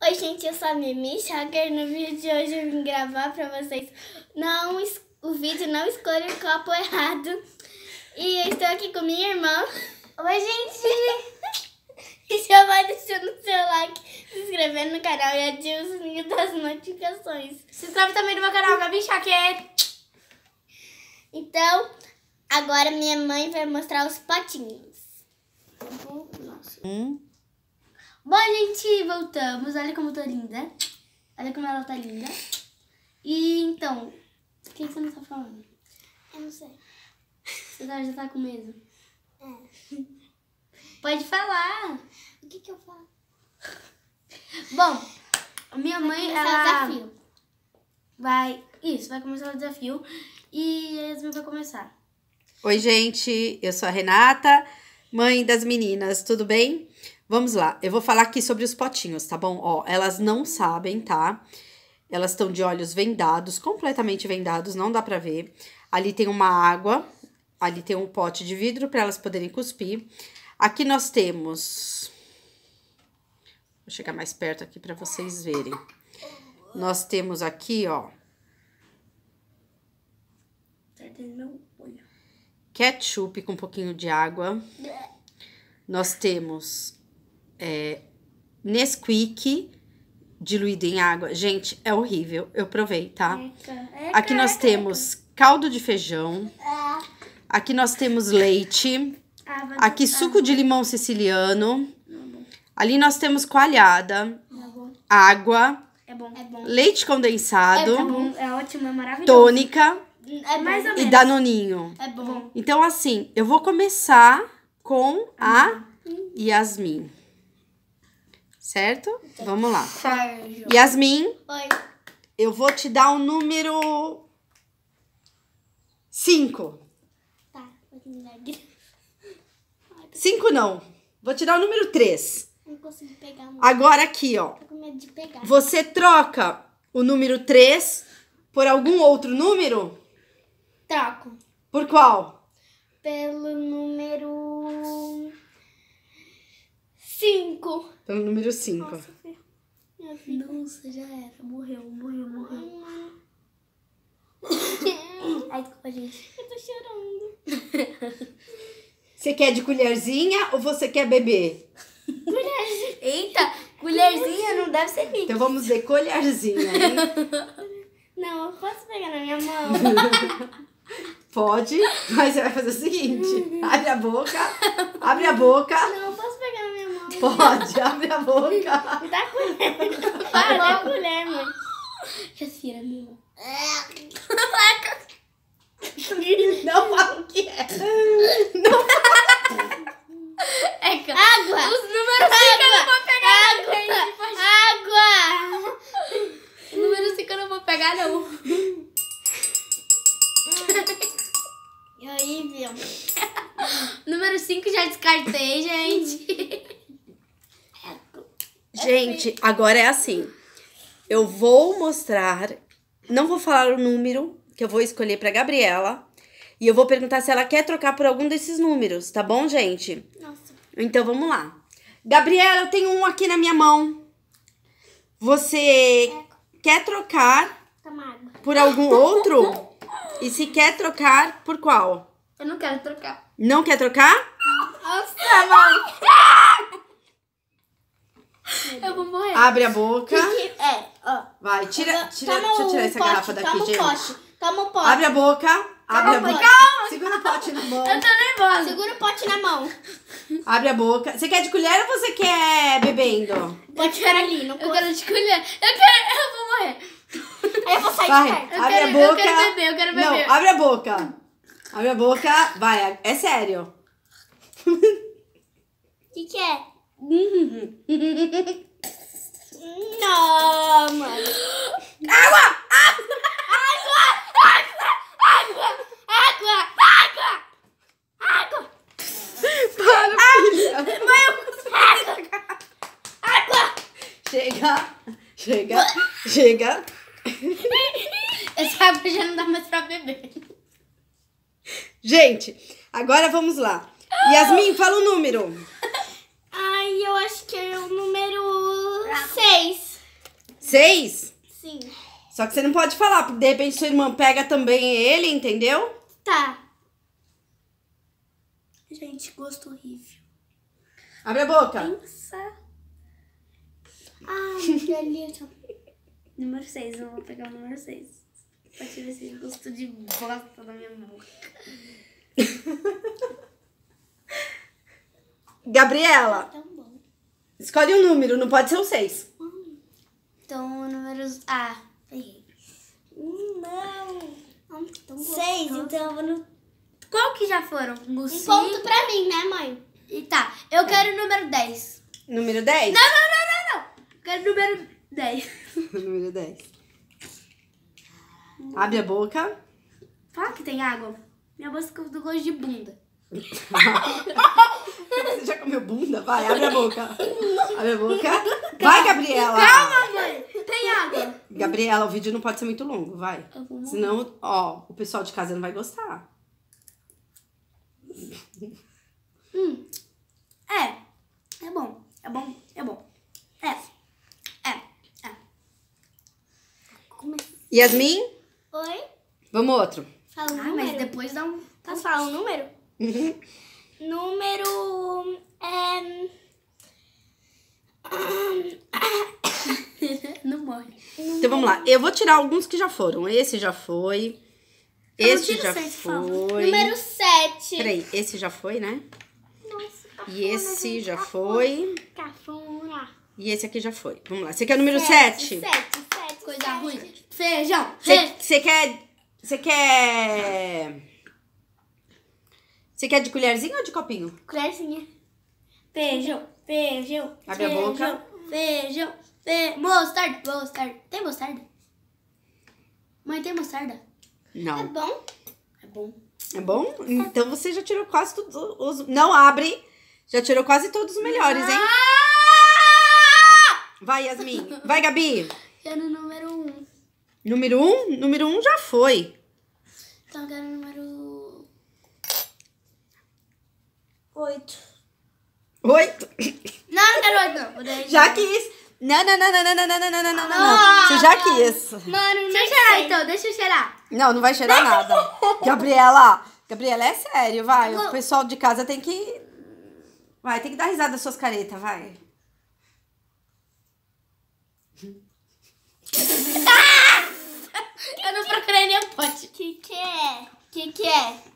Oi gente, eu sou a Mimi Shaker no vídeo de hoje eu vim gravar pra vocês não, o vídeo Não Escolha o Copo Errado e eu estou aqui com minha irmã Oi gente! e já vai deixando o seu like, se inscrevendo no canal e ativa o sininho das notificações Se inscreve também no meu canal, Gabi Shaker Então, agora minha mãe vai mostrar os potinhos Nossa. Hum. Bom, gente, voltamos. Olha como eu tô linda. Olha como ela tá linda. E então, o que você não tá falando? Eu não sei. Você tá, já tá com medo? É. Pode falar. O que que eu falo? Bom, minha vai mãe, ela... Vai desafio. Vai... Isso, vai começar o desafio. E a Yasmin vai começar. Oi, gente. Eu sou a Renata, mãe das meninas. Tudo bem? Vamos lá, eu vou falar aqui sobre os potinhos, tá bom? Ó, elas não sabem, tá? Elas estão de olhos vendados, completamente vendados, não dá pra ver. Ali tem uma água, ali tem um pote de vidro para elas poderem cuspir. Aqui nós temos... Vou chegar mais perto aqui para vocês verem. Nós temos aqui, ó... Ketchup com um pouquinho de água. Nós temos é, Nesquik diluído em água. Gente, é horrível. Eu provei, tá? É Aqui nós temos caldo de feijão. É. Aqui nós temos leite. Ah, Aqui suco de limão siciliano. Ali nós temos coalhada. Água. É leite condensado. É ótimo, é maravilhoso. Tônica. e danoninho. Então, assim, eu vou começar com a uhum. Uhum. Yasmin certo? Vamos lá. Sérgio. Yasmin. Oi. Eu vou te dar o um número 5. Tá, Cinco não. Vou te dar o número 3. Não consegui pegar. mais. Agora aqui, ó. Tô com medo de pegar. Você troca o número 3 por algum outro número? Troco. Por qual? Pelo número Cinco. Tá no então, número cinco. Nossa, já era. Morreu, morreu, morreu. Ai, desculpa, gente. Eu tô chorando. Você quer de colherzinha ou você quer beber? Colherzinha. Eita, colherzinha não deve ser minha. Então vamos ver colherzinha, hein? Não, eu posso pegar na minha mão. Pode, mas você vai fazer o seguinte: abre a boca, abre a boca. Não. Pode, abre a boca. Dá tá colher. Para, dá né, colher, mãe. Jacira, meu. Não fala o que é. Não fala. É. É. Gente, agora é assim. Eu vou mostrar, não vou falar o número que eu vou escolher para Gabriela e eu vou perguntar se ela quer trocar por algum desses números, tá bom, gente? Nossa. Então vamos lá. Gabriela, eu tenho um aqui na minha mão. Você é. quer trocar por algum outro? e se quer trocar, por qual? Eu não quero trocar. Não quer trocar? Nossa, mãe! Abre a boca. é, ó. Vai, tira, tira, toma deixa eu tirar um essa pote, garrafa daqui, toma um gente. Pote, toma um pote. Abre a boca. Abre a boca. Calma. Segura o pote na mão. Eu tô nervosa. Segura o pote na mão. Abre a boca. Você quer de colher ou você quer bebendo? Pode ficar ali, não Eu quero de colher. Eu quero... Eu vou morrer. eu vou sair Vai, de perto. Eu abre quero, a boca. Eu quero beber, eu quero beber. Não, abre a boca. Abre a boca. Vai, é sério. O que que é? Não, mãe. Água! Água! Água! Água! Água! Água! Água! Para, filha. eu Água! Água! Chega! Chega! Chega! Essa água já não dá mais pra beber. Gente, agora vamos lá. Ah! Yasmin, fala o número. Ai, eu acho que eu não seis. Seis? Sim. Só que você não pode falar, porque de repente sua irmã pega também ele, entendeu? Tá. Gente, gosto horrível. Abre a boca. Pensa. Ah, Miguelito. número 6, eu vou pegar o número 6. Pra ver esse gosto de bosta na minha boca. Gabriela. Então, Escolhe um número, não pode ser então, o um 6. Então, números Ah, Errei. Não. 6, então eu vou no... Qual que já foram? No um cinco? ponto pra mim, né, mãe? E tá, eu tá. quero o número 10. Número 10? Não, não, não, não, não. quero o número 10. número 10. Abre a boca. Fala que tem água. Minha bolsa ficou do gosto de bunda. Você já comeu bunda? Vai, abre a boca. Abre boca. Vai, Gabriela. Calma, mãe. Tem água. Gabriela, o vídeo não pode ser muito longo, vai. Senão, ó, o pessoal de casa não vai gostar. Hum. É. É bom. É bom. É bom. É. É. É. Yasmin? Oi? Vamos outro. Fala um ah, número. mas depois dá um... Posso falar um número? Uhum. número... É... Não morre. Então vamos lá. Eu vou tirar alguns que já foram. Esse já foi. esse já sete, foi. Número 7. Peraí, esse já foi, né? Nossa, tá e esse já cafona, tá foi. Cafona. Tá e esse aqui já foi. Vamos lá. Você quer o número 7? 7, 7. Coisa sete. ruim. Feijão. Você quer. Você quer. Você quer de colherzinha ou de copinho? Colherzinha. Feijão feijão. Abre feijão, a boca. Feijão, feijão, mostarda, mostarda. Tem mostarda? Mãe, tem mostarda? Não. É bom? É bom. É bom? Então você já tirou quase todos os. Não abre! Já tirou quase todos os melhores, hein? Ah! Vai, Yasmin. Vai, Gabi. Quero o número 1. Um. Número 1? Um? Número 1 um já foi. Então quero o número 8. Oito. Não, não quero oito, não. Já quis. Não, não, não, não, não, não, não, não, não, não, não. Ah, Você já quis. Mano, deixa eu cheirar então, deixa eu cheirar. Não, não vai cheirar nada. Gabriela, Gabriela, é sério, vai. Tá o pessoal de casa tem que. Vai, tem que dar risada das suas caretas, vai. eu não procurei nem o pote. Que que é? Que que é?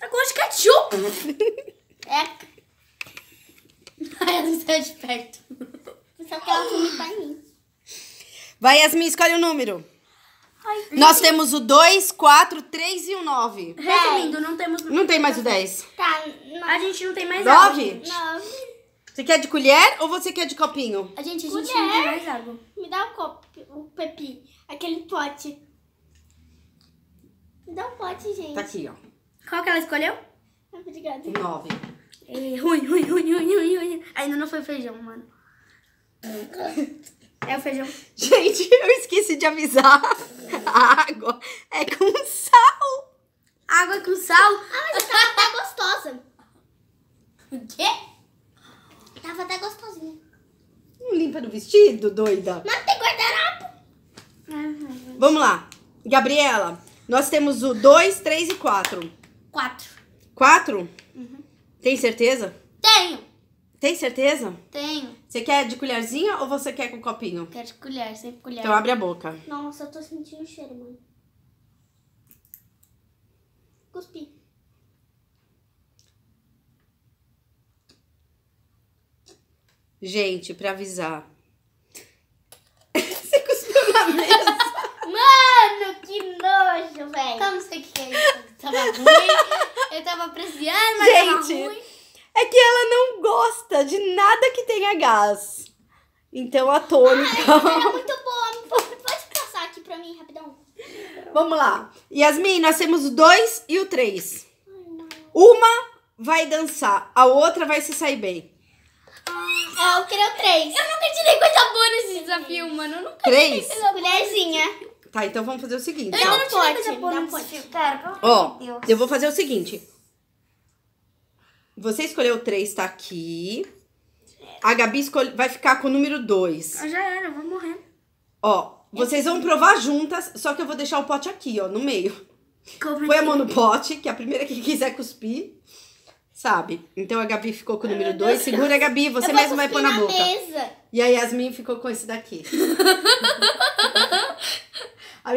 Tá com de ketchup. é. Ai, ela está de perto. Só que ela comigo pra mim. Vai, Yasmin, escolhe o um número. Ai, Nós temos o 2, 4, 3 e o 9. Resumindo, não temos... Não tem mais o 10. Tá, não. A gente não tem mais água. 9? 9. Você quer de colher ou você quer de copinho? A gente, a gente não tem mais água. Me dá o copo, o pepi, aquele pote. Me dá um pote, gente. Tá aqui, ó. Qual que ela escolheu? Obrigada. Nove. É, ruim, ruim, ruim, ruim, ruim, ruim. Ainda não foi feijão, mano. É o feijão. Gente, eu esqueci de avisar. A água é com sal. Água com sal? Ah, mas tava até gostosa. O quê? Tava até gostosinha. Não limpa no vestido, doida? Mas tem guardarapo. Vamos lá. Gabriela, nós temos o 2, 3 e 4. Quatro? Uhum. Tem certeza? Tenho. Tem certeza? Tenho. Você quer de colherzinha ou você quer com copinho? Quero de colher, sempre colher. Então abre a boca. Nossa, eu tô sentindo o cheiro, mãe. Cuspi. Gente, pra avisar. você cuspiu na mesa. Mano, que nojo, velho. Eu não sei o que é isso. Tava ruim. Eu tava apreciando, mas Gente, tava ruim. é que ela não gosta de nada que tenha gás. Então a tônica. Ai, era é muito boa. Pode, passar aqui pra mim, rapidão. Vamos lá. Yasmin, nós temos o 2 e o 3. Uma vai dançar, a outra vai se sair bem. Ah, eu queria o 3. Eu nunca tirei coisa boa nesse desafio, mano. Eu nunca três. tirei coisa boa. Colherzinha. Tá, então vamos fazer o seguinte. Eu não tinha coisa boa no liquidificador, pelo Ó, Deus. eu vou fazer o seguinte. Você escolheu três, tá aqui. A Gabi escolhe, vai ficar com o número dois. já era, eu vou morrer. Ó, vocês vão provar juntas, só que eu vou deixar o pote aqui, ó, no meio. Como Põe a mão no pote, que é a primeira que quiser cuspir, sabe? Então a Gabi ficou com o número dois. Segura, Gabi, você mesmo vai pôr na boca. mesa. E a Yasmin ficou com esse daqui.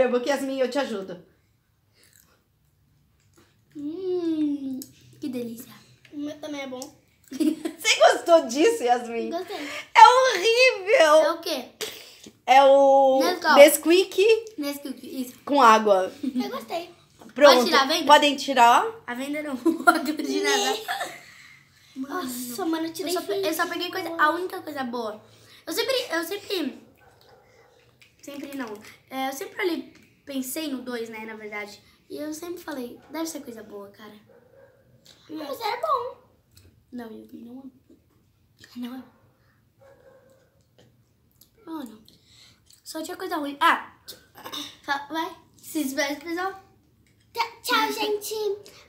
Caramba, Yasmin, eu te ajudo. Hum, que delícia. O meu também é bom. Você gostou disso, Yasmin? Gostei. É horrível. É o quê? É o Nesquik. Nesquik, isso. Com água. Eu gostei. Pronto. Pode tirar a venda? Podem tirar. A venda não. Né? Nossa, mano, eu tirei. Eu só, eu só peguei coisa, a única coisa boa. Eu sempre, eu sempre Sempre não. É, eu sempre ali pensei no 2, né, na verdade. E eu sempre falei, deve ser coisa boa, cara. Mas é bom. Não, eu não amo. Não amo. Oh, não. Só tinha coisa ruim. Ah, vai. Se despede pessoal. Tchau, gente.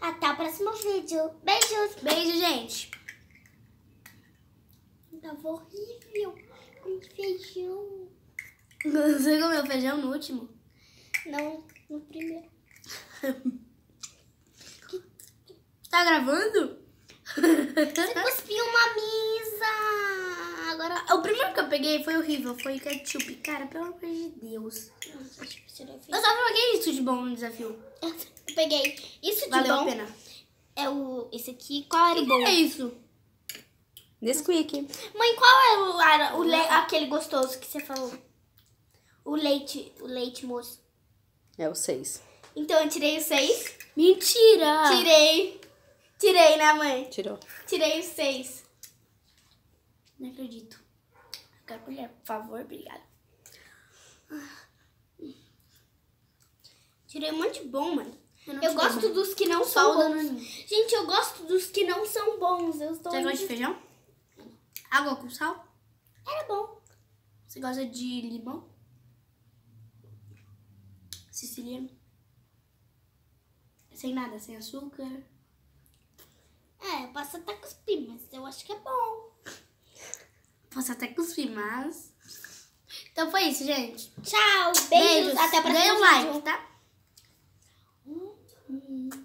Até o próximo vídeo. Beijos. Beijo, gente. Tava horrível. Com feijão. Você comeu feijão no último? Não, no primeiro. tá gravando? Você cuspiu uma mesa! Agora, o primeiro que eu peguei foi horrível, foi ketchup. Cara, pelo amor de Deus. eu só peguei isso de bom no desafio. Eu peguei isso de Valeu bom. Valeu a pena. É o... Esse aqui, qual era o bom? é isso? Nesquik. Mãe, qual era, é o, era o, aquele gostoso que você falou? o leite, o leite, moço. É o 6. Então eu tirei o 6. Mentira! Tirei. Tirei, né, mãe? Tirou. Tirei o 6. Não acredito. Eu quero colher, por favor, obrigada. Tirei um monte de bom, mãe. Eu, eu gosto dos que não são bons. Gente, eu gosto dos que não são bons. Eu estou Você gosta de feijão? Água com sal? Era bom. Você gosta de limão? siciliano. Sem nada, sem açúcar. É, eu posso até cuspir, mas eu acho que é bom. Posso até cuspir, mas... Então foi isso, gente. Tchau, beijos, beijos. até a próxima. Dê um like, tá? Hum.